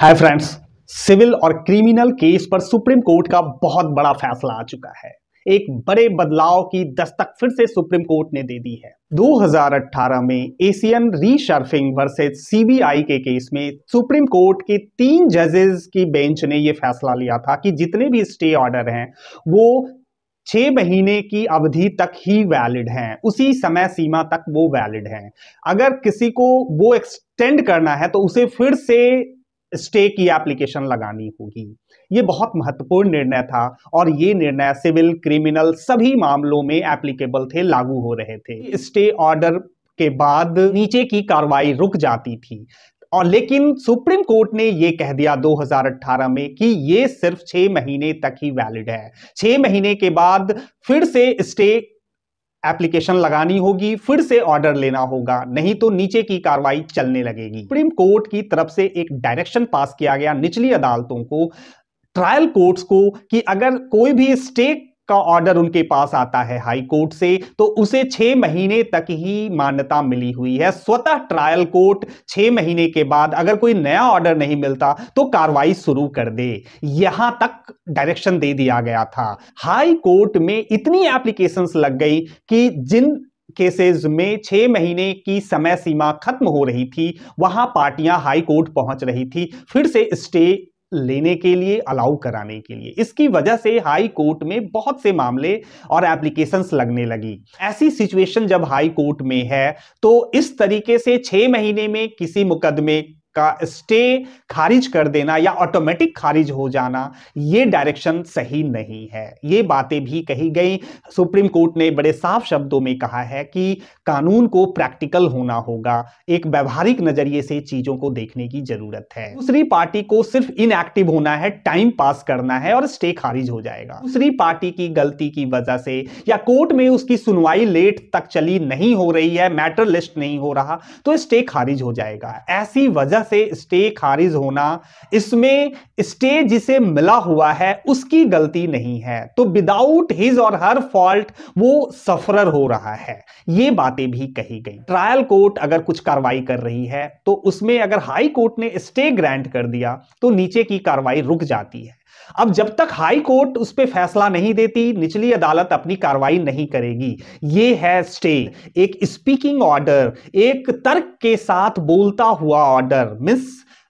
हाय friends civil और criminal case पर supreme court का बहुत बड़ा फैसला आ चुका है एक बड़े बदलाव की दस्तक फिर से सुप्रीम कोर्ट ने दे दी है 2018 में एशियन रीशर्फिंग वर्सेस सीबीआई के केस में सुप्रीम कोर्ट के तीन जजेस की बेंच ने यह फैसला लिया था कि जितने भी स्टे ऑर्डर हैं वो छह महीने की अवधि तक ही वैलिड हैं उसी समय सीमा तक वो वैलिड हैं अगर किसी को वो एक्सटेंड करना है तो उसे फिर से स्टे की एप्लीकेशन लगानी होगी ये बहुत महत्वपूर्ण निर्णय था और ये निर्णय सिविल क्रिमिनल सभी मामलों में एप्लीकेबल थे लागू हो रहे थे स्टे ऑर्डर के बाद नीचे की कार्रवाई रुक जाती थी और लेकिन सुप्रीम कोर्ट ने यह कह दिया 2018 में कि यह सिर्फ छह महीने तक ही वैलिड है छह महीने के बाद फिर से स्टे एप्लीकेशन लगानी होगी फिर से ऑर्डर लेना होगा नहीं तो नीचे की कार्रवाई चलने लगेगी सुप्रीम कोर्ट की तरफ से एक डायरेक्शन पास किया गया निचली अदालतों को ट्रायल कोर्ट्स को कि अगर कोई भी स्टेट का ऑर्डर उनके पास आता है हाई कोर्ट से तो उसे छह महीने तक ही मान्यता मिली हुई है स्वतः ट्रायल कोर्ट छह महीने के बाद अगर कोई नया ऑर्डर नहीं मिलता तो कार्रवाई शुरू कर दे यहां तक डायरेक्शन दे दिया गया था हाई कोर्ट में इतनी एप्लीकेशन लग गई कि जिन केसेस में छह महीने की समय सीमा खत्म हो रही थी वहां पार्टियां हाई कोर्ट पहुंच रही थी फिर से स्टे लेने के लिए अलाउ कराने के लिए इसकी वजह से हाई कोर्ट में बहुत से मामले और एप्लीकेशंस लगने लगी ऐसी सिचुएशन जब हाई कोर्ट में है तो इस तरीके से छह महीने में किसी मुकदमे का स्टे खारिज कर देना या ऑटोमेटिक खारिज हो जाना ये डायरेक्शन सही नहीं है ये बातें भी कही गई सुप्रीम कोर्ट ने बड़े साफ शब्दों में कहा है कि कानून को प्रैक्टिकल होना होगा एक व्यवहारिक नज़रिए से चीज़ों को देखने की ज़रूरत है दूसरी पार्टी को सिर्फ इनएक्टिव होना है टाइम पास करना है और स्टे खारिज हो जाएगा दूसरी पार्टी की गलती की वजह से या कोर्ट में उसकी सुनवाई लेट तक चली नहीं हो रही है मैटर लिस्ट नहीं हो रहा तो स्टे खारिज हो जाएगा ऐसी वजह से स्टे खारिज होना इसमें स्टे जिसे मिला हुआ है उसकी गलती नहीं है तो विदाउट हिज और हर फॉल्ट वो सफरर हो रहा है ये बातें भी कही गई ट्रायल कोर्ट अगर कुछ कार्रवाई कर रही है तो उसमें अगर हाई कोर्ट ने स्टे ग्रांट कर दिया तो नीचे की कार्रवाई रुक जाती है अब जब तक हाई कोर्ट उस पर फैसला नहीं देती निचली अदालत अपनी कार्रवाई नहीं करेगी ये है स्टे एक स्पीकिंग ऑर्डर एक तर्क के साथ बोलता हुआ ऑर्डर मिस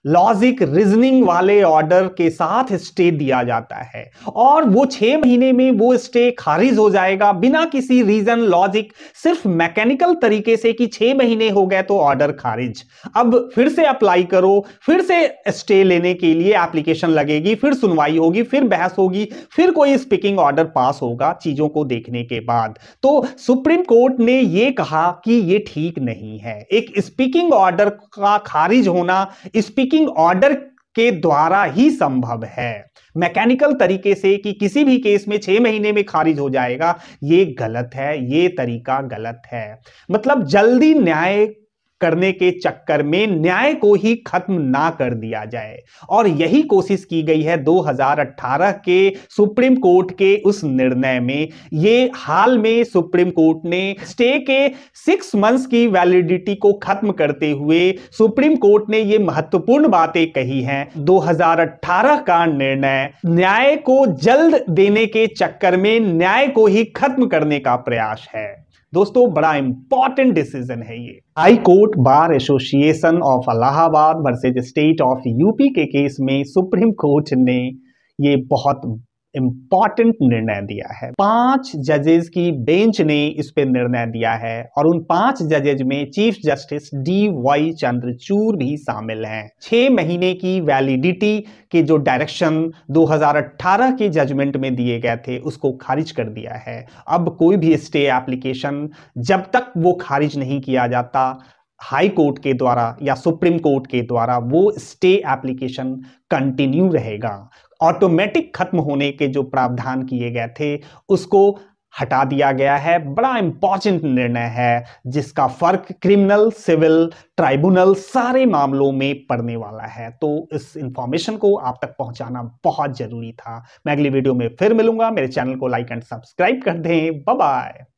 लॉजिक रीजनिंग वाले ऑर्डर के साथ स्टे दिया जाता है और वो छह महीने में वो स्टे खारिज हो जाएगा बिना किसी रीजन लॉजिक सिर्फ मैकेनिकल तरीके से कि छह महीने हो गए तो ऑर्डर खारिज अब फिर से अप्लाई करो फिर से स्टे लेने के लिए एप्लीकेशन लगेगी फिर सुनवाई होगी फिर बहस होगी फिर कोई स्पीकिंग ऑर्डर पास होगा चीज़ों को देखने के बाद तो सुप्रीम कोर्ट ने यह कहा कि ये ठीक नहीं है एक स्पीकिंग ऑर्डर का खारिज होना स्पीकिंग टिकिंग ऑर्डर के द्वारा ही संभव है मैकेनिकल तरीके से कि किसी भी केस में छह महीने में खारिज हो जाएगा यह गलत है यह तरीका गलत है मतलब जल्दी न्याय करने के चक्कर में न्याय को ही खत्म ना कर दिया जाए और यही कोशिश की गई है 2018 के सुप्रीम कोर्ट के उस निर्णय में ये हाल में सुप्रीम कोर्ट ने स्टे के सिक्स मंथ्स की वैलिडिटी को खत्म करते हुए सुप्रीम कोर्ट ने ये महत्वपूर्ण बातें कही हैं 2018 का निर्णय न्याय को जल्द देने के चक्कर में न्याय को ही खत्म करने का प्रयास है दोस्तों बड़ा इंपॉर्टेंट डिसीजन है ये high court bar association of Allahabad versus state of UP के केस में सुप्रीम कोर्ट ने ये बहुत इम्पॉर्टेंट निर्णय दिया है पांच जजेस की बेंच ने इस पर निर्णय दिया है और उन पांच जजेज में chief justice D Y Chandrachud भी शामिल हैं छह महीने की वैलिडिटी के जो डायरेक्शन 2018 के जजमेंट में दिए गए थे उसको खारिज कर दिया है अब कोई भी स्टे एप्लीकेशन जब तक वो खारिज नहीं किया जाता हाई कोर्ट के द्वारा या सुप्रीम कोर्ट के द्वारा वो स्टे एप्लीकेशन कंटिन्यू रहेगा ऑटोमेटिक खत्म होने के जो प्रावधान किए गए थे उसको हटा दिया गया है बड़ा इंपॉर्टेंट निर्णय है जिसका फर्क क्रिमिनल सिविल ट्राइब्यूनल सारे मामलों में पड़ने वाला है तो इस इंफॉर्मेशन को आप तक पहुंचाना बहुत जरूरी था मैं अगली वीडियो में फिर मिलूंगा मेरे चैनल को लाइक एंड सब्सक्राइब कर दें बाय